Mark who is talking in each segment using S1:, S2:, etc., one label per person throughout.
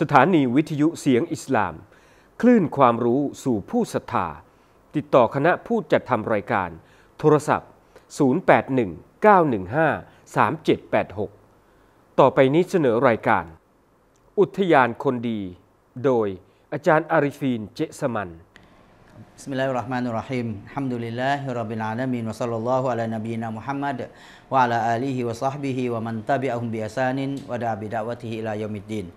S1: สถานีวิทยุเสียงอิสลามคลื่นความรู้สู่ผู้ศรัทธาติดต่อคณะผู้จัดทำรายการ โทรศัพท์ 0819153786 ต่อไปนี้เสนอรายการ อุทยานคนดีโดยอาจารย์อาริฟีนเจสมัน บิสมิลลาฮ์อัลลอฮ์มานุรรฮิมฮัมดุลิลลาฮิรับบิลอาลามีนวะศ็อลลัลลอฮุอะลานบีนามุฮัมมัดวะอะลาอาลีฮิวะศ็อฮบิฮิวะมันตะบิอัลฮุมบิอัซานิน วะดาบิดะวะติฮิิลายอมิดดีน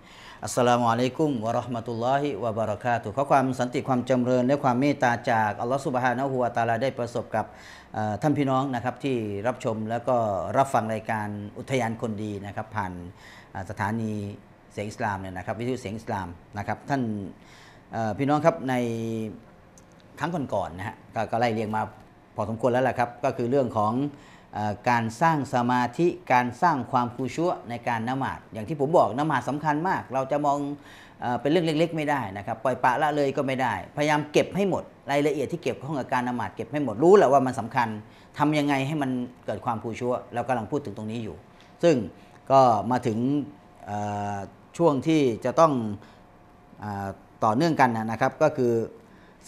S1: อัสลามุอะลัยกุมวะราะห์มะตุลลอฮิวะบารักาตุขอความสันติความจำเริญและความเมตตาจากอัลลอฮฺสุบฮานะฮูวะตาลาได้ประสบกับท่านพี่น้องนะครับที่รับชมแล้วก็รับฟังรายการอุทยานคนดีนะครับผ่านสถานีเสียงอิสลามเนี่ยนะครับ วิทยุเสียงอิสลามนะครับท่านพี่น้องครับในครั้งก่อนๆนนะฮะก็ไล่เรียงมาพอสมควรแล้วแหละครับก็คือเรื่องของการสร้างสมาธิการสร้างความคูชัวในการนมาดอย่างที่ผมบอกนมาดสำคัญมาก เราจะมองเป็นเรื่องเล็กๆ ไม่ได้นะครับปล่อยปะละเลยก็ไม่ได้ พยายามเก็บให้หมดรายละเอียดที่เก็บข้องกับการนมาดเก็บให้หมดรู้แหละว่ามันสำคัญทำยังไงให้มันเกิดความคูชัวเรากำลังพูดถึงตรงนี้อยู่ ซึ่งก็มาถึงช่วงที่จะต้องต่อเนื่องกันนะครับ ก็คือ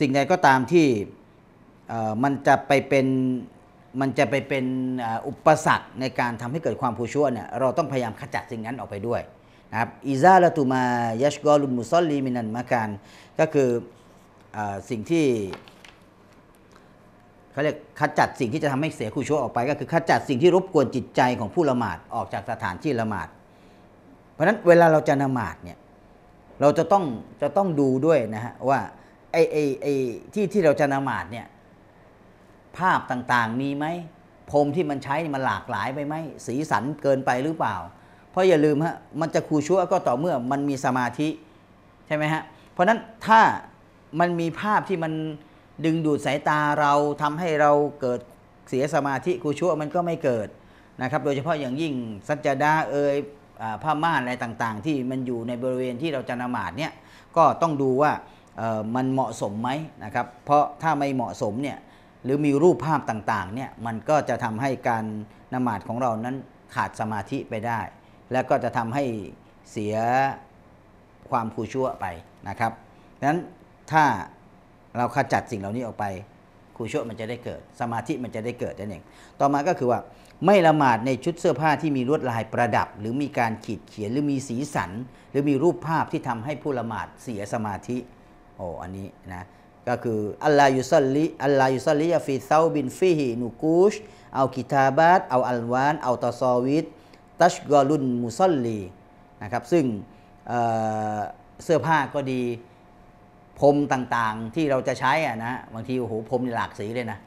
S1: สิ่งใดก็ตามที่มันจะไปเป็นมันจะไปเป็นอุปสรรคในการทำให้เกิดความผู้ชั่วเนี่ยเราต้องพยายามขจัดสิ่งนั้นออกไปด้วยนะครับอิซาละตุมายัชกอลุมุซอลลีมินันมาการก็คือสิ่งที่เขาเรียกขจัดสิ่งที่จะทำให้เสียผู้ชั่วออกไป ก็คือขจัดสิ่งที่รบกวนจิตใจของผู้ละหมาดออกจากสถานที่ละหมาดเพราะฉะนั้นเวลาเราจะละหมาดเนี่ยเราจะต้องจะต้องดูด้วยนะฮะว่าไอ้ไอ้ไอ้ที่ที่เราจะละหมาดเนี่ยภาพต่างๆ มีไหม พรมที่มันใช้ มันหลากหลายไปไหม สีสันเกินไปหรือเปล่า เพราะอย่าลืมฮะ มันจะคูชั่วก็ต่อเมื่อมันมีสมาธิใช่ไหมฮะ เพราะนั้นถ้ามันมีภาพที่มัน ดึงดูดสายตาเราทำให้เราเกิดเสียสมาธิคูชั่วมันก็ไม่เกิดนะครับ โดยเฉพาะอย่างยิ่ง สัจจดาเอ่ยผ้าม่านอะไร ต่างๆ ที่มันอยู่ในบริเวณที่เราจะนมาดเนี่ยก็ต้องดูว่ามันเหมาะสมไหมนะครับ เพราะถ้าไม่เหมาะสมเนี่ยหรือมีรูปภาพต่างๆเนี่ยมันก็จะทำให้การนมาดของเรานั้นขาดสมาธิไปได้ และก็จะทำให้เสียความคูชั่วไปนะครับดังนั้นถ้าเราขจัดสิ่งเหล่านี้ออกไปคูชั่วมันจะได้เกิด สมาธิมันจะได้เกิดนั่นเองต่อมาก็คือว่าไม่ละหมาดในชุดเสื้อผ้าที่มีลวดลายประดับ หรือมีการขีดเขียนหรือมีสีสัน หรือมีรูปภาพที่ทำให้ผู้ละหมาดเสียสมาธิ โอ้อันนี้นะก็คืออัลลายุสัลลิอัลลายุสัลลิยาฟีเซาบินฟีฮินุกูชเอากิตาบัตเอาอัลวานเอาตอซอวิตตัชกอลุนมุซลลีนะครับซึ่งเสื้อผ้าก็ดีพรมต่างๆที่เราจะใช้อะนะบางทีโอ้โหพรมหลากสีเลยนะ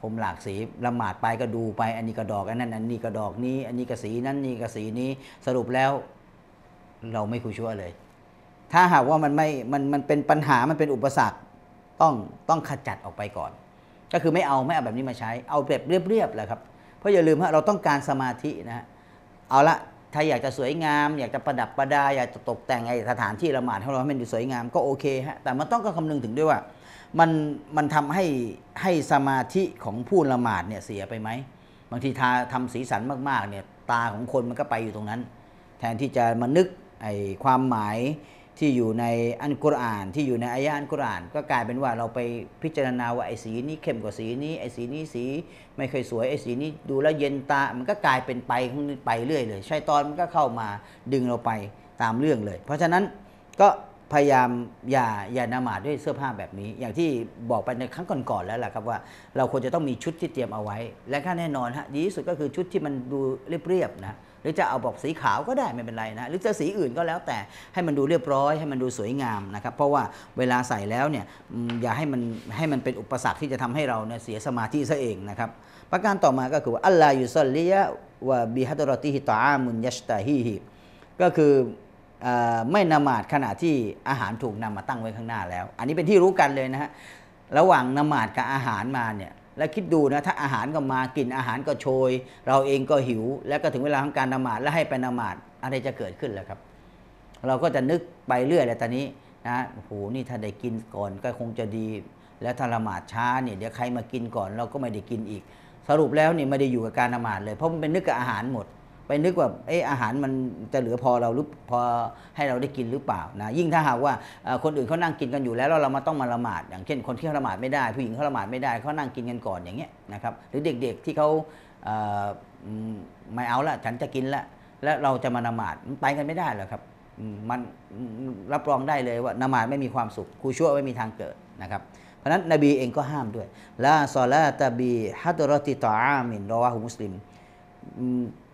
S1: พรมหลากสีละหมาดไปก็ดูไป อันนี้กระดอก อันนั้น อันนี้กระดอกนี้ อันนี้กระสี นั้น นี่กระสีนี้สรุปแล้วเราไม่คุยชั่วเลย ถ้าหากว่ามันไม่มันมันเป็นปัญหามันเป็นอุปสรรคต้องต้องขจัดออกไปก่อน ก็คือไม่เอาไม่เอาแบบนี้มาใช้ เอาแบบเรียบๆแหละครับเพราะอย่าลืมฮะเราต้องการสมาธินะฮะเอาละถ้าอยากจะสวยงาม อยากจะประดับประดาอยากจะตกแต่งไอสถานที่ละหมาดของเราให้มันดูสวยงามก็โอเคฮะแต่มันต้องก็คำนึงถึงด้วยว่ามันมันทำให้ให้สมาธิของผู้ละหมาดเนี่ยเสียไปไหมบางทีทาทำสีสันมากๆเนี่ยตาของคนมันก็ไปอยู่ตรงนั้น แทนที่จะมานึกไอความหมายที่อยู่ในอันกุรอานที่อยู่ในอายะอันกุรอานก็กลายเป็นว่าเราไปพิจารณาว่าไอ้สีนี้เข้มกว่าสีนี้ไอ้สีนี้สี ไม่เคยสวยไอ้สีนี้ดูแลเย็นตา มันก็กลายเป็นไปไปเรื่อย เลยช่ตอนมันก็เข้ามาดึงเราไปตามเรื่องเลย เพราะฉะนั้นก็พยายามอย่าอย่านามาดด้วยเสื้อผ้าแบบนี้ อย่างที่บอกไปในครั้งก่อนๆแล้วแหละครับว่าเราควรจะต้องมีชุดที่เตรียมเอาไว้ และ้็แน่นอนฮะดีที่สุดก็คือชุดที่มันดูเรียบๆนะรือจะเอาบอกสีขาวก็ได้ไม่เป็นไรนะ หรือจะสีอื่นก็แล้วแต่ให้มันดูเรียบร้อยให้มันดูสวยงามนะครับ เพราะว่าเวลาใส่แล้วเนี่ยอย่าให้มันให้มันเป็นอุปสรรคที่จะทำให้เราเนี่ยเสียสมาธิซะเองนะครับ ประการต่อมาก็คือว่าอัลลายุสลิยะวะบิฮัตรติฮิตามุนยัชตาฮีฮิก็คือไม่นมาดขณะที่อาหารถูกนำมาตั้งไว้ข้างหน้าแล้ว อันนี้เป็นที่รู้กันเลยนะฮะระหว่างนมาดกับอาหารมาเนี่ยและคิดดูนะถ้าอาหารก็มากินอาหารก็โชย เราเองก็หิว แล้วก็ถึงเวลาของการนมาดและให้ไปนมาดอะไรจะเกิดขึ้นแล่ะครับ เราก็จะนึกไปเรื่อยเลยตอนนี้นะโอ้โหนี่ถ้าได้กินก่อน ก็คงจะดีแล้วถ้าละหมาดช้าเนี่ย เดี๋ยวใครมากินก่อนเราก็ไม่ได้กินอีก สรุปแล้วเนี่ยไม่ได้อยู่กับการนมาดเลยเพราะมันเป็นนึกกับอาหารหมดไปนึกว่าเอออาหารมันจะเหลือพอเราหรือพอให้เราได้กินหรือเปล่านะยิ่งถ้าหากว่าคนอื่นเขานั่งกินกันอยู่แล้วเราเรามาต้องมาละหมาด อย่างเช่น คนที่เขาละหมาดไม่ได้ผู้หญิงเขาละหมาดไม่ได้เขานั่งกินกันก่อนอย่างเงี้ยนะครับหรือเด็กๆที่เขาไม่เอาละฉันจะกินละแล้วเราจะมาละหมาดมันไปกันไม่ได้หรอกครับ มันรับรองได้เลยว่านหมาดไม่มีความสุข ครูชั่วไม่มีทางเกิดนะครับเพราะนั้นนบีเองก็ห้ามด้วยลาซอลาตบี ฮัตรติตออามินรอวะฮุมุสลิม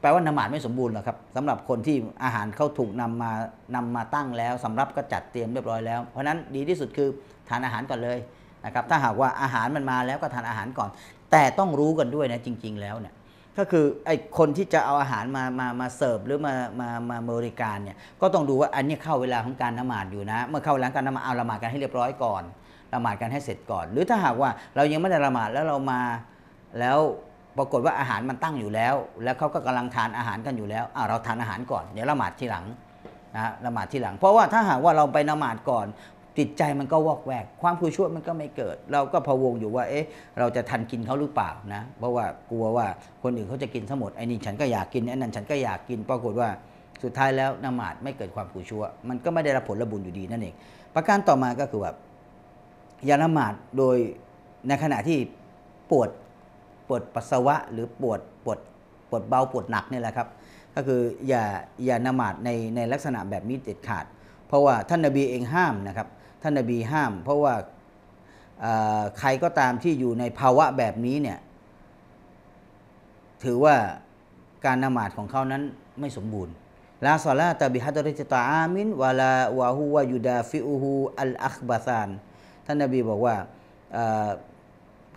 S1: แปลว่านมาดไม่สมบูรณ์หรอครับสำหรับคนที่อาหารเขาถูกนำมานำมาตั้งแล้วสำรับก็จัดเตรียมเรียบร้อยแล้ว เพราะนั้นดีที่สุดคือทานอาหารก่อนเลยนะครับถ้าหากว่าอาหารมันมาแล้วก็ทานอาหารก่อน แต่ต้องรู้กันด้วยนะจริง ๆแล้วเนี่ยก็คือไอ้คนที่จะเอาอาหารมามามาเสิร์ฟหรือมามามาบริการเนี่ยก็ต้องดูว่าอันนี้เข้าเวลาของการนมาดอยู่นะเมื่อเข้าหลังการนมาดเอาละหมาดกันให้เรียบร้อยก่อนละหมาดกันให้เสร็จก่อน หรือถ้าหากว่าเรายังไม่ได้ละหมาดแล้วเรามาแล้วปรากฏว่าอาหารมันตั้งอยู่แล้ว แล้วเขาก็กำลังทานอาหารกันอยู่แล้วเราทานอาหารก่อนเดี๋ยวละหมาดทีหลังนะละหมาดทีหลัง เพราะว่าถ้าหากว่าเราไปละหมาดก่อนจิตใจมันก็วอกแวก ความคุยชั่วมันก็ไม่เกิดเราก็พะวงอยู่ว่า เอ๊ะเราจะทันกินเขาหรือเปล่านะเพราะว่ากลัวว่าคนอื่นเขาจะกินทั้งหมดไอ้นี่ฉันก็อยากกินไอ้นั่นฉันก็อยากกินปรากฏว่าสุดท้ายแล้วละหมาดไม่เกิดความคุยชั่ว มันก็ไม่ได้รับผลบุญอยู่ดีนั่นเอง ประการต่อมาก็คือแบบอย่าละหมาดโดยในขณะที่ปวดปวดปัสสาวะหรือปวดปวดปวดเบา ปวดหนักนี่แหละครับก็คืออย่าอย่านมาดในในลักษณะแบบนี้เด็ดขาด เพราะว่าท่านนบีเองห้ามนะครับ ท่านนบีห้ามเพราะว่าใครก็ตามที่อยู่ในภาวะแบบนี้เนี่ยถือว่าการนมาดของเขานั้นไม่สมบูรณ์ลาซาลาตบิฮัตริจตาอามินวาลาวาฮูวายูดาฟิอูฮูอัลอัคบาซานท่านนบีบอกว่า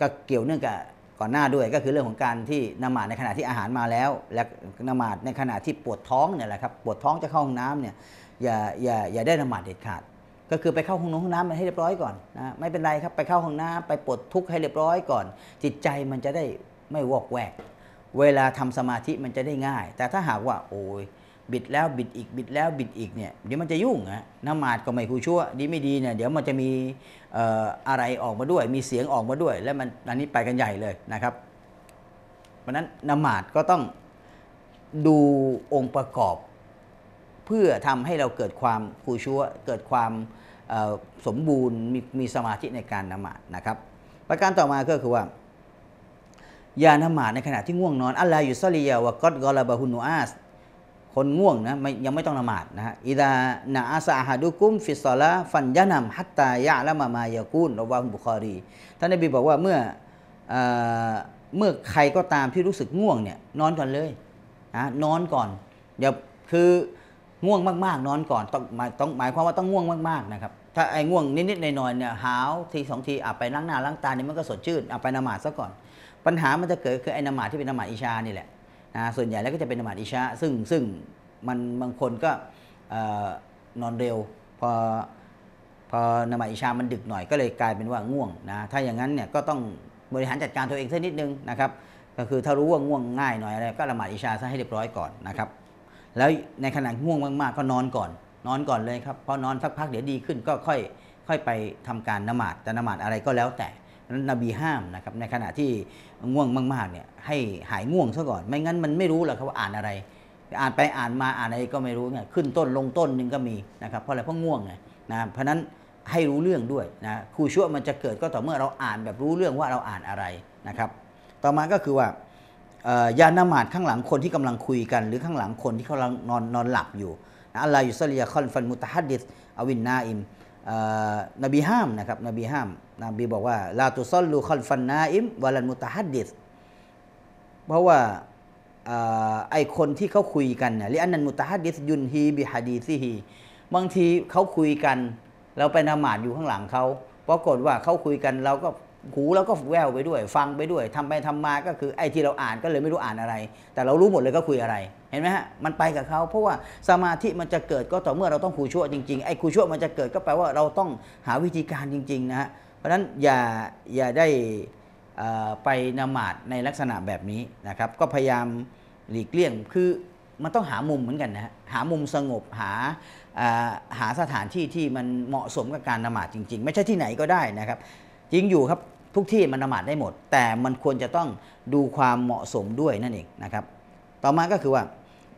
S1: ก็เกี่ยวเนื่องกับก่อนหน้าด้วยก็คือเรื่องของการที่นมาดในขณะที่อาหารมาแล้ว และนมาดในขณะที่ปวดท้องเนี่ยแหละครับปวดท้องจะเข้าห้องน้ำเนี่ยอย่าอย่าอย่าได้นมาดเด็ดขาด ก็คือไปเข้าห้องน้ำห้องน้ำให้เรียบร้อยก่อนนะไม่เป็นไรครับไปเข้าห้องน้ำไปปวดทุกข์ให้เรียบร้อยก่อน จิตใจมันจะได้ไม่วอกแวก เวลาทำสมาธิมันจะได้ง่าย แต่ถ้าหากว่าโอ้ยบิดแล้วบิดอีก บิดแล้วบิดอีกเนี่ยเดี๋ยวมันจะยุ่งนะนมาดก็ไม่คู่ชั่วดีไม่ดีเนี่ยเดี๋ยวมันจะมีอะไรออกมาด้วย มีเสียงออกมาด้วย แล้วมันอันนี้ไปกันใหญ่เลยนะครับ เพราะนั้นนมาดก็ต้องดูองค์ประกอบ เพื่อทำให้เราเกิดความคู่ชั่ว เกิดความสมบูรณ์มีมีสมาธิในการนมาดนะครับประการต่อมาก็คือว่ายานมาดในขณะที่ง่วงนอนอัลลฮอยู่ซาลียาวกอดกอลาบะฮุนูอาสคนง่วงนะไม่ยังไม่ต้องละหมาดนะฮะอิดานาอาซาฮาดุกุมฟิสลาฟันยะนำฮัตตายะละมามายากูนรวาบุคอรีท่านนบีบอกว่าเมื่อเมื่อใครก็ตามที่รู้สึกง่วงเนี่ยนอนก่อนเลยนะนอนก่อนอย่าคือง่วงมากๆ นอนก่อนต้องหมายต้องหมายความว่าต้องง่วงมากๆนะครับถ้าไอ้ง่วงนิดๆหน่อยๆเนี่ยหาวทีสองทีอาไปล้างหน้าล้างตาเนี่ยมันก็สดชื่นอาไปนมาดซะก่อน ปัญหามันจะเกิดคือไอ้นมาดที่เป็นนมาดอิชานี่แหละนะส่วนใหญ่แล้วก็จะเป็นนมาดอิชาซึ่งซึ่งมันบางคนก็นอนเร็วพอพอนมาดอิชามันดึกหน่อยก็เลยกลายเป็นว่าง่วงนะถ้าอย่างนั้นเนี่ยก็ต้องบริหารจัดการตัวเองสักนิดนึงนะครับก็คือถ้ารู้ว่าง่วงง่ายหน่อยอะไรก็ละหมาดอิชาซะให้เรียบร้อยก่อนนะครับ แล้วในขณะง่วงมากๆ ก็นอนก่อนนอนก่อนเลยครับพอนอนสักพักเดี๋ยวดีขึ้นก็ค่อยค่อยไปทำการนมาดแต่นมาดอะไรก็แล้วแต่นั้นนบีห้ามนะครับในขณะที่ง่วงมากๆเนี่ยให้หายง่วงซะก่อน ไม่งั้นมันไม่รู้หรอกครับว่าอ่านอะไร อ่านไปอ่านมาอ่านอะไรก็ไม่รู้เนี่ยขึ้นต้นลงต้นนึงก็มีนะครับเพราะอะไรเพราะง่วงไงนะเพราะนั้นให้รู้เรื่องด้วยนะครูชั่วมันจะเกิดก็ต่อเมื่อเราอ่านแบบรู้เรื่องว่าเราอ่านอะไรนะครับ ต่อมาก็คือว่ายานามาดข้างหลังคนที่กำลังคุยกัน หรือข้างหลังคนที่กำลังนอนนอนหลับอยู่อัลลอฮฺยุสลิยคอนฟันมุตฮัดดิสอวินนาอิมนบีห้ามนะครับนบีห้ามนบีบอกว่าลาตุซอลลูคอนฟันนาอิมวาลันมุตฮัดดิสเพราะว่าไอคนที่เขาคุยกันเนี่ยลิอันนันมุตฮัดดิสยุนฮีบิฮัดีซีฮีบางทีเขาคุยกันเราไปนมาดอยู่ข้างหลังเขาปรากฏว่าเขาคุยกัน เราก็หูเราก็แววไปด้วยฟังไปด้วยทำไปทำมาก็คือไอ้ที่เราอ่านก็เลยไม่รู้อ่านอะไร แต่เรารู้หมดเลยก็คุยอะไรเห็นไหมฮะมันไปกับเขา เพราะว่าสมาธิมันจะเกิดก็ต่อเมื่อ เราต้องคููชั่วจริงๆไอ้คููชั่วมันจะเกิดก็แปลว่าเราต้องหาวิธีการจริงๆนะฮะเพราะฉะนั้นอย่าอย่าได้ไปนมาดในลักษณะแบบนี้นะครับ ก็พยายามหลีกเลี่ยงคือมันต้องหามุมเหมือนกันนะหามุมสงบหาหาสถานที่ที่มันเหมาะสมกับการนมาดจริงๆไม่ใช่ที่ไหนก็ได้นะครับ จริงอยู่ครับทุกที่มันละหมาดได้หมด แต่มันควรจะต้องดูความเหมาะสมด้วยนั่นเองนะครับต่อมาก็คือว่า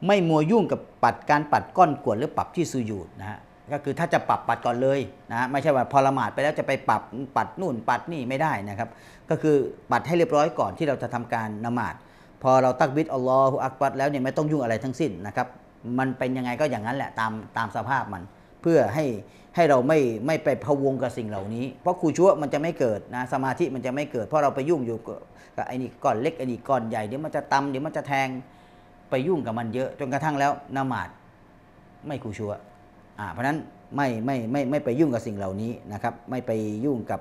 S1: ไม่มัวยุ่งกับปัดการปัดก้อนกวดหรือปรับที่ซูยูดนะฮะก็คือถ้าจะปรับปัดก่อนเลยนะไม่ใช่ว่าพอละหมาดไปแล้วจะไปปรับปัดนู่นปัดนี่ไม่ได้นะครับก็คือปัดให้เรียบร้อยก่อนที่เราจะทำการละหมาด พอเราตักบิดอัลลอฮฺอักบัดแล้วเนี่ยไม่ต้องยุ่งอะไรทั้งสิ้นนะครับมันเป็นยังไงก็อย่างนั้นแหละตามตามสภาพมันเพื่อให้ให้เราไม่ไม่ไปพะวงกับสิ่งเหล่านี้ เพราะครูชั่วมันจะไม่เกิดนะสมาธิมันจะไม่เกิด เพราะเราไปยุ่งอยู่กับไอ้นี่ก้อนเล็กไอ้นี่ก้อนใหญ่เดี๋ยวมันจะตำเดี๋ยวมันจะแทงไปยุ่งกับมันเยอะจนกระทั่งแล้วนมาดไม่ครูชั่วอ่าเพราะนั้นไม่ไม่ไม่ไม่ไปยุ่งกับสิ่งเหล่านี้นะครับ ไม่ไปยุ่งกับ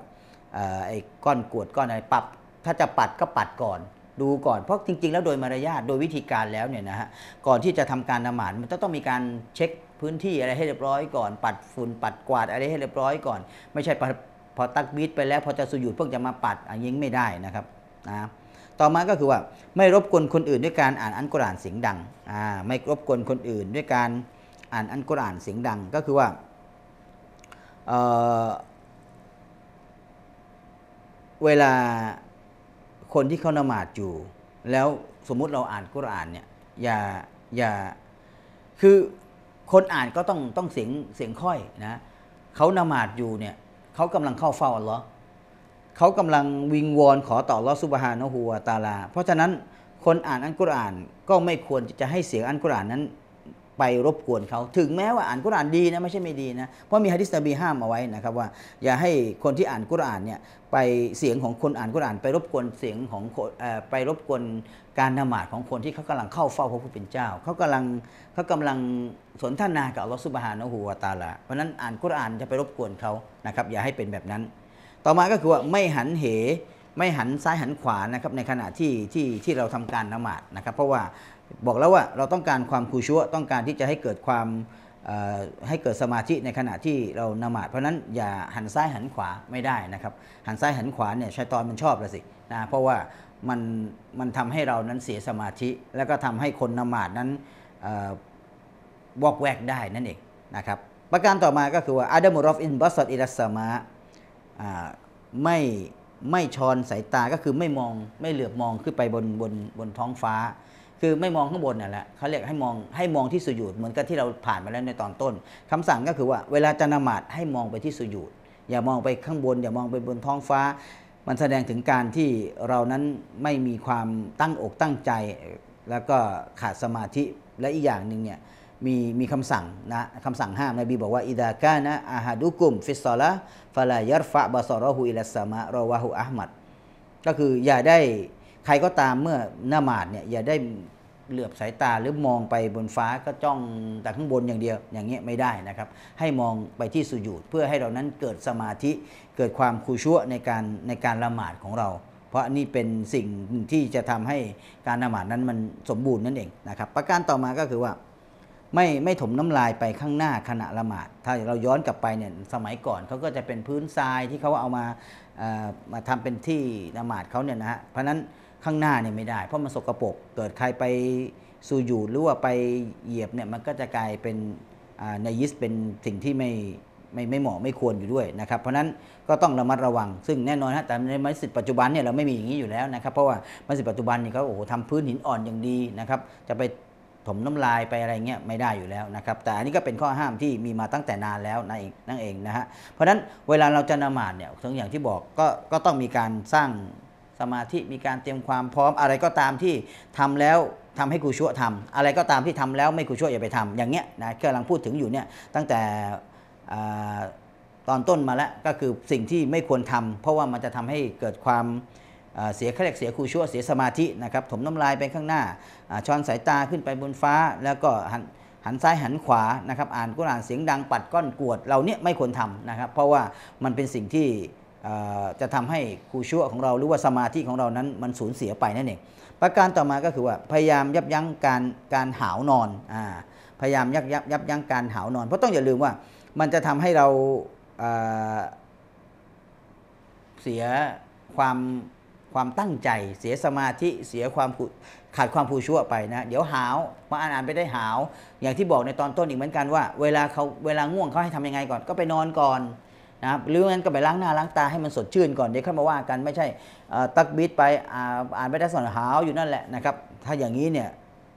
S1: ไอ้ก้อนกวดก้อนอะไรปรับถ้าจะปัดก็ปัดก่อนดูก่อน เพราะจริงๆแล้วโดยมารยาทโดยวิธีการแล้วเนี่ยนะฮะก่อนที่จะทำการนมาดมันจะต้องมีการเช็คพื้นที่อะไรให้เรียบร้อยก่อน ปัดฝุ่นปัดกวาดอะไรให้เรียบร้อยก่อน ไม่ใช่พอตักบีทไปแล้ว พอจะสุยุดเพิ่งจะมาปัดอันยิ่งไม่ได้นะครับนะต่อมาก็คือว่าไม่รบกวนคนอื่นด้วยการอ่านอันกุรานเสียงดังอ่าไม่รบกวนคนอื่นด้วยการอ่านอันกุรานเสียงดังก็คือว่าเเวลาคนที่เขานมาดอยู่ แล้วสมมุติเราอ่านกุรอานเนี่ย อย่าอย่าคือคนอ่านก็ต้องต้องเสียงเสียงค่อยนะเขานมาดอยู่เนี่ยเขากำลังเข้าเฝ้าอัลลอฮ์เขากำลังวิงวอนขอต่อลอสุบฮานะฮูวาตาลา เพราะฉะนั้นคนอ่านอันกุรอานก็ไม่ควรจะให้เสียงอันกุรอานนั้นไปรบกวนเขาถึงแม้ว่าอ่านกุรอานดีนะไม่ใช่ไม่ดีนะเพราะมีฮะดิษนบีห้ามเอาไว้นะครับว่าอย่าให้คนที่อ่านกุรอานเนี่ยไปเสียงของคนอ่านกุรอานไปรบกวนเสียงของไปรบกวนการนมาดของคนที่เขากำลังเข้าเฝ้าพระผู้เป็นเจ้าเขากำลังเขากำลังสนทนากับอัลลอฮฺสุบฮานะฮูวาตาละเพราะนั้นอ่านกุรอานจะไปรบกวนเขานะครับอย่าให้เป็นแบบนั้น ต่อมาก็คือว่าไม่หันเห ไม่หันซ้ายหันขวานะครับในขณะที่ที่ที่เราทำการนมาดนะครับ เพราะว่าบอกแล้วว่าเราต้องการความคูชัวต้องการที่จะให้เกิดความให้เกิดสมาธิในขณะที่เรานมาด เพราะนั้นอย่าหันซ้ายหันขวาไม่ได้นะครับ หันซ้ายหันขวาเนี่ยชายตอนมันชอบละสินะเพราะว่ามันมันทำให้เรานั้นเสียสมาธิ แล้วก็ทำให้คนนมาดนั้นวอกแวกได้นั่นเองนะครับประการต่อมาก็คือว่าอาดัมรอฟอินบัสตออิรัสมาไม่ไม่ชอนสายตาก็คือไม่มองไม่เหลือบมองขึ้นไปบนบนบนท้องฟ้าคือไม่มองข้างบนนั่นแหละเขาเรียกให้มองให้มองที่สุญูดเหมือนกับที่เราผ่านมาแล้วในตอนต้น คำสั่งก็คือว่า เวลาจะนมาดให้มองไปที่สุญูดอย่ามองไปข้างบน อย่ามองไปบนท้องฟ้า มันแสดงถึงการที่เรานั้นไม่มีความตั้งอกตั้งใจ แล้วก็ขาดสมาธิและอีกอย่างหนึ่งเนี่ยมีมีคำสั่งนะคำสั่งห้ามนบีบอกว่าอิดากานะอาฮัดุกุมฟิสซาละฟะลายรฟะบาซอรอฮุอิลัสมะรอวะฮุอห์มัดก็คืออย่าได้ใครก็ตามเมื่อหน้ามาดเนี่ยอย่าได้เหลือบสายตาหรือมองไปบนฟ้าก็จ้องแต่ข้างบนอย่างเดียวอย่างเงี้ยไม่ได้นะครับให้มองไปที่สุญูดเพื่อให้เรานั้นเกิดสมาธิเกิดความคูชั่วในการในการละหมาดของเรา เพราะนี่เป็นสิ่งที่จะทำให้การละหมาดนั้นมันสมบูรณ์นั่นเองนะครับประการต่อมาก็คือว่าไม่ไม่ถมน้ำลายไปข้างหน้าขณะละหมาดถ้าเราย้อนกลับไปเนี่ยสมัยก่อนเขาก็จะเป็นพื้นทรายที่เขาเอามามาทำเป็นที่ละหมาดเขาเนี่ยนะฮะเพราะนั้นข้างหน้าเนี่ยไม่ได้ เพราะมันสกรปรกเกิดใครไปสูอยู่หรือว่าไปเหยียบเนี่ยมันก็จะกลายเป็นในยิสเป็นสิ่งที่ไม่ไม่ไม่เหมาะไม่ควรอยู่ด้วยนะครับเพราะนั้นก็ต้องระมัดระวังซึ่งแน่นอนฮะแต่ในมัสยิดปัจจุบันเนี่ยเราไม่มีอย่างนี้อยู่แล้วนะครับเพราะว่ามัสยิดปัจจุบันเนี่ยเขาโอ้โหทำพื้นหินอ่อนอย่างดีนะครับจะไปถมน้ำลายไปอะไรเงี้ยไม่ได้อยู่แล้วนะครับแต่อันนี้ก็เป็นข้อห้ามที่มีมาตั้งแต่นานแล้วนั่นเองนั่นเองนะฮะเพราะฉะนั้นเวลาเราจะนมาดเนี่ยทั้งอย่างที่บอกก็ก็ต้องมีการสร้างสมาธิมีการเตรียมความพร้อมอะไรก็ตามที่ทำแล้วทำให้กูชั่วทำ อะไรก็ตามที่ทำแล้วไม่กูชั่วอย่าไปทำ อย่างเงี้ยนะกำลังพูดถึงอยู่เนี่ยตั้งแต่ตอนต้นมาแล้วก็คือสิ่งที่ไม่ควรทำ เพราะว่ามันจะทำให้เกิดความเสียเครียดเสียคูชั่วเสียสมาธินะครับถมน้ำลายไปข้างหน้าช้อนสายตาขึ้นไปบนฟ้า แล้วก็หันหันซ้ายหันขวานะครับอ่านกุรานเสียงดัง ปัดก้อนกวดเราเนี่ยไม่ควรทำนะครับ เพราะว่ามันเป็นสิ่งที่จะทำให้คูชั่วของเราหรือว่าสมาธิของเรานั้นมันสูญเสียไปนั่นเองประการต่อมาก็คือว่าพยายามยับยั้งการการหาวนอนอพยายามยับยับยับยั้งการหาวนอน เพราะต้องอย่าลืมว่ามันจะทำให้เราเสียความความตั้งใจเสียสมาธิเสียความขาดความผู้ชั่วไปนะเดี๋ยวหาวมาอ่านอ่านไปได้หาวอย่างที่บอกในตอนต้นอีกเหมือนกันว่าเวลาเขาเวลาง่วงเขาให้ทำยังไงก่อนก็ไปนอนก่อนนะครับหรืองั้นก็ไปล้างหน้าล้างตาให้มันสดชื่นก่อน เดี๋ยวค่อยมาว่ากันไม่ใช่ตักบิดไปอ่านไปได้สอนหาวอยู่นั่นแหละนะครับถ้าอย่างนี้เนี่ย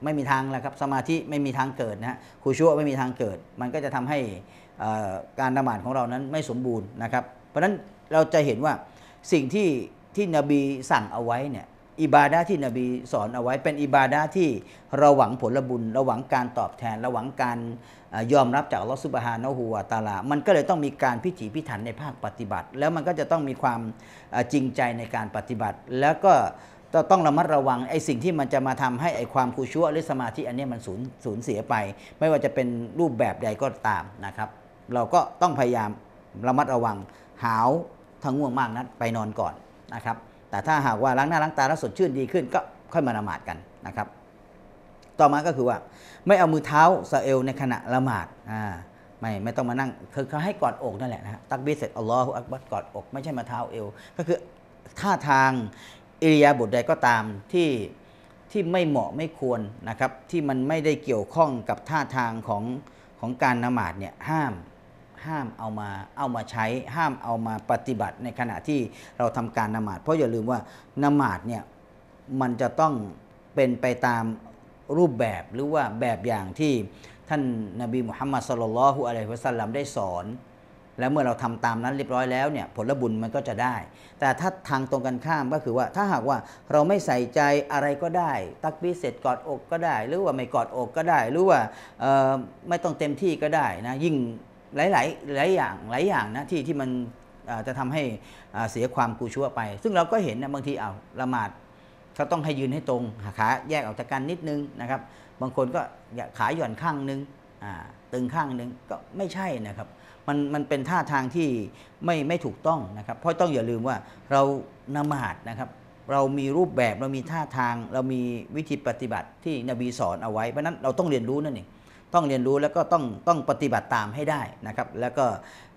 S1: ไม่มีทางแล้วครับสมาธิไม่มีทางเกิดนะคูชั่วไม่มีทางเกิด มันก็จะทำให้การละหมาดของเรานั้นไม่สมบูรณ์นะครับ เพราะฉะนั้นเราจะเห็นว่าสิ่งที่ที่นบีสั่งเอาไว้เนี่ยอิบาดาที่นบีสอนเอาไว้เป็นอิบาดาที่เราหวังผลบุญเราหวังการตอบแทนเราหวังการยอมรับจากลอสุบฮานอหัวตาลา มันก็เลยต้องมีการพิถีพิถันในภาคปฏิบัติ แล้วมันก็จะต้องมีความจริงใจในการปฏิบัติ แล้วก็ต้องระมัดระวังไอ้สิ่งที่มันจะมาทำให้ไอ้ความคูชั่วหรือสมาธิอันนี้มันสูญสูญเสียไป ไม่ว่าจะเป็นรูปแบบใดก็ตามนะครับ เราก็ต้องพยายามระมัดระวัง หาวทางง่วงมากนะั้นไปนอนก่อนนะครับ แต่ถ้าหากว่าล้างหน้าล้างตาแล้วสดชื่นดีขึ้นก็ค่อยมาละหมาดกันนะครับต่อมาก็คือว่าไม่เอามือเท้าสะเอลในขณะละหมาดอ่าไม่ไม่ต้องมานั่งคือเขาให้กอดอกนั่นแหละนะตักบีเสร็จอัลลอฮฺอักบัดกอดอกไม่ใช่มาเท้าเอวก็คือท่าทางอิริยาบถใดก็ตามที่ที่ไม่เหมาะไม่ควรนะครับ ที่มันไม่ได้เกี่ยวข้องกับท่าทางของของการนมาดเนี่ยห้ามห้ามเอามาเอามาใช้ห้ามเอามาปฏิบัติในขณะที่เราทำการนมาดเพราะอย่าลืมว่านมาดเนี่ยมันจะต้องเป็นไปตามรูปแบบหรือว่าแบบอย่างที่ท่านนบีมุฮัมมัดสลลัลฮุอะลัยฮิวะสัลลัมได้สอน แล้วเมื่อเราทำตามนั้นเรียบร้อยแล้วเนี่ยผลบุญมันก็จะได้ แต่ถ้าทางตรงกันข้ามก็คือว่าถ้าหากว่าเราไม่ใส่ใจอะไรก็ได้ ตักบีเสร็จกอดอกก็ได้ หรือว่าไม่กอดอกก็ได้หรือว่าไม่ต้องเต็มที่ก็ได้นะยิ่งหลายหลายหลายอย่างหลายอย่างนะที่ที่มันจะทำให้เสียความกูชั่วไป ซึ่งเราก็เห็นนะบางทีเอาละหมาดก็ต้องให้ยืนให้ตรงขาแยกออกจากกันนิดนึงนะครับ บางคนก็ขาหย่อนข้างนึงตึงข้างนึงก็ไม่ใช่นะครับมันมันเป็นท่าทางที่ไม่ไม่ถูกต้องนะครับเพราะต้องอย่าลืมว่าเรานมาดนะครับเรามีรูปแบบเรามีท่าทาง เรามีวิธีปฏิบัติที่นบีสอนเอาไว้เพราะนั้นเราต้องเรียนรู้นั่นเองต้องเรียนรู้แล้วก็ต้องต้องปฏิบัติตามให้ได้นะครับ แล้วก็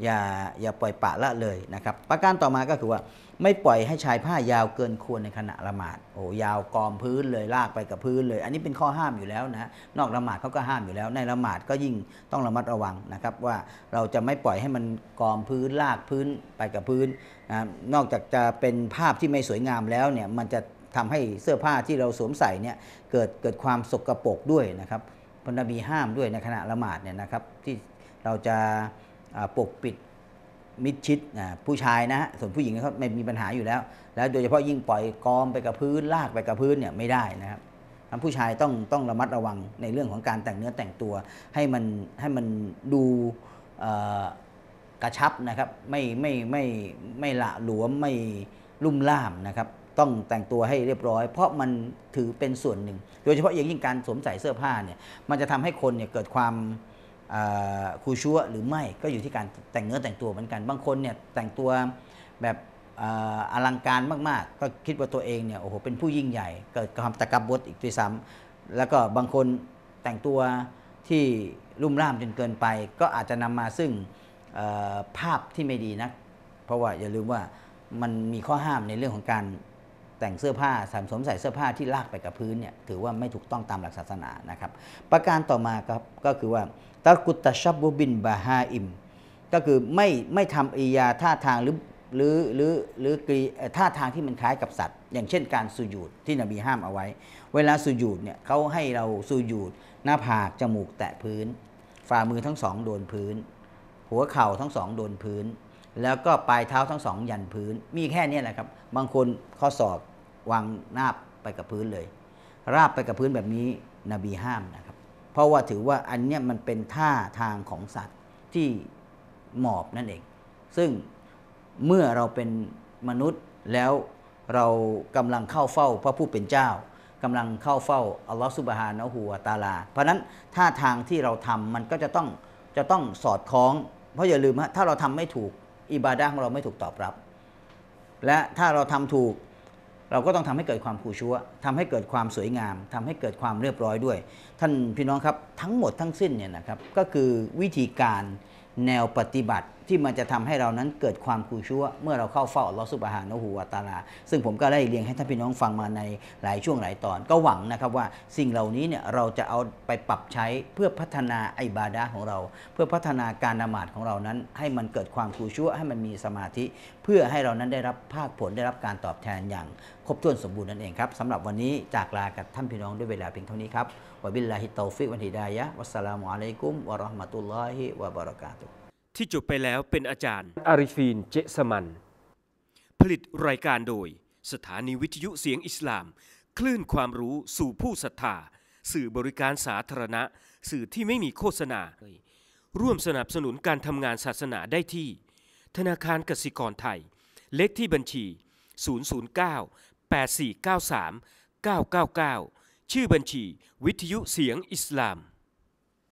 S1: อย่าอย่าปล่อยปะละเลยนะครับ ประการต่อมา ก็คือว่าไม่ปล่อยให้ ชายผ้ายาวเกินควรในขณะละหมาดโอ้ยาวกอมพื้นเลยลากไปกับพื้นเลย อันนี้เป็นข้อห้ามอยู่แล้วนะนอกละหมาดเขาก็ห้ามอยู่แล้ว ในละหมาดก็ยิ่งต้องระมัดระวังนะครับ ว่าเราจะไม่ปล่อยให้มันกอมพื้นลากพื้นไปกับพื้นนะนอกจากจะเป็นภาพที่ไม่สวยงามแล้วเนี่ยมันจะทำให้เสื้อผ้าที่เราสวมใส่เนี่ยเกิดเกิดความสกรปรกด้วยนะครับพระนบีห้ามด้วยในขณะละหมาดเนี่ยนะครับที่เราจะปกปิดมิดชิด ผู้ชายนะส่วนผู้หญิงเขาไม่มีปัญหาอยู่แล้ว แล้วโดยเฉพาะยิ่งปล่อยกอมไปกับพื้น ลากไปกับพื้นเนี่ยไม่ได้นะครับทั้งผู้ชายต้องต้องระมัดระวังในเรื่องของการแต่งเนื้อแต่งตัว ให้มันให้มันดูกระชับนะครับไม่ไม่ไม่ไม่ละหลวมไม่ลุ่มล่ามนะครับต้องแต่งตัวให้เรียบร้อย เพราะมันถือเป็นส่วนหนึ่ง โดยเฉพาะอย่างยิ่งการสวมใส่เสื้อผ้าเนี่ยมันจะทำให้คนเนี่ยเกิดความคูชัวหรือไม่ก็อยู่ที่การแต่งเนื้อแต่งตัวเหมือนกันบางคนเนี่ยแต่งตัวแบบอลังการมากๆ ก็คิดว่าตัวเองเนี่ยโอ้โหเป็นผู้ยิ่งใหญ่ เกิดความตะกบดอีกด้วยซ้ำ แล้วก็บางคนแต่งตัวที่รุ่มร่ามจนเกินไป ก็อาจจะนำมาซึ่งภาพที่ไม่ดีนะักเพราะว่าอย่าลืมว่ามันมีข้อห้ามในเรื่องของการแต่งเสื้อผ้าสะสมใส่เสื้อผ้าที่ลากไปกับพื้นเนี่ย ถือว่าไม่ถูกต้องตามหลักศาสนานะครับ ประการต่อมาครับก็คือว่าตะกุตตะชับบุบินบาฮาอิม ก็คือไม่ไม่ทำอียาท่าทางหรือหรือหรือหรือกรีท่าทางที่มันคล้ายกับสัตว์ อย่างเช่นการสุญูดที่นบีห้ามเอาไว้ เวลาสุญูดเนี่ยเขาให้เราสุญูดหน้าผากจมูกแตะพื้น ฝ่ามือทั้งสองโดนพื้น หัวเข่าทั้งสองโดนพื้น แล้วก็ปลายเท้าทั้งสองยันพื้น มีแค่นี้แหละครับบางคนข้อศอกวางนาบไปกับพื้นเลย ราบไปกับพื้นแบบนี้นบีห้ามนะครับ เพราะว่าถือว่าอันนี้มันเป็นท่าทางของสัตว์ที่หมอบนั่นเอง ซึ่งเมื่อเราเป็นมนุษย์แล้วเรากำลังเข้าเฝ้าพระผู้เป็นเจ้า กำลังเข้าเฝ้าอัลลอฮฺสุบฮานะฮูวาตาลาเพราะนั้นท่าทางที่เราทำมันก็จะต้อง จะต้องสอดคล้องเพราะอย่าลืมฮะถ้าเราทำไม่ถูกอิบาดะของเราไม่ถูกตอบรับ และถ้าเราทำถูกเราก็ต้องทำให้เกิดความผูชัวทำให้เกิดความสวยงาม ทำให้เกิดความเรียบร้อยด้วย ท่านพี่น้องครับ ทั้งหมดทั้งสิ้นเนี่ยนะครับ ก็คือวิธีการแนวปฏิบัติที่มันจะทำให้เรานั้นเกิดความคูชั่วเมื่อเราเข้าเฝ้าอัลลอฮฺสุบฮานะฮูวาตาลา ซึ่งผมก็ได้เรียงให้ท่านพี่น้องฟังมาในหลายช่วงหลายตอน ก็หวังนะครับว่าสิ่งเหล่านี้เนี่ยเราจะเอาไปปรับใช้เพื่อพัฒนาไอบาดาของเรา เพื่อพัฒนาการละหมาดของเรานั้น ให้มันเกิดความคูชั่วให้มันมีสมาธิ เพื่อให้เรานั้นได้รับภาคผลได้รับการตอบแทนอย่างครบถ้วนสมบูรณ์นั่นเองครับสำหรับวันนี้จากลา กับท่านพี่น้องด้วยเวลาเพียงเท่านี้ครับวะบิลลาฮิตตอฟิกวันฮิดายะวัสสลามุอะลัยกุมวะราะห์มะตุลลอฮิวะบะเราะกาตุฮ์ที่จบไปแล้วเป็นอาจารย์ อาริฟีนเจสมัน ผลิตรายการโดยสถานีวิทยุเสียงอิสลาม คลื่นความรู้สู่ผู้ศรัทธาสื่อบริการสาธารณะ สื่อที่ไม่มีโฆษณาร่วมสนับสนุนการทำงานศาสนาได้ที่ ธนาคารกสิกรไทย เลขที่บัญชี 009 8493 999 ชื่อบัญชี วิทยุเสียงอิสลาม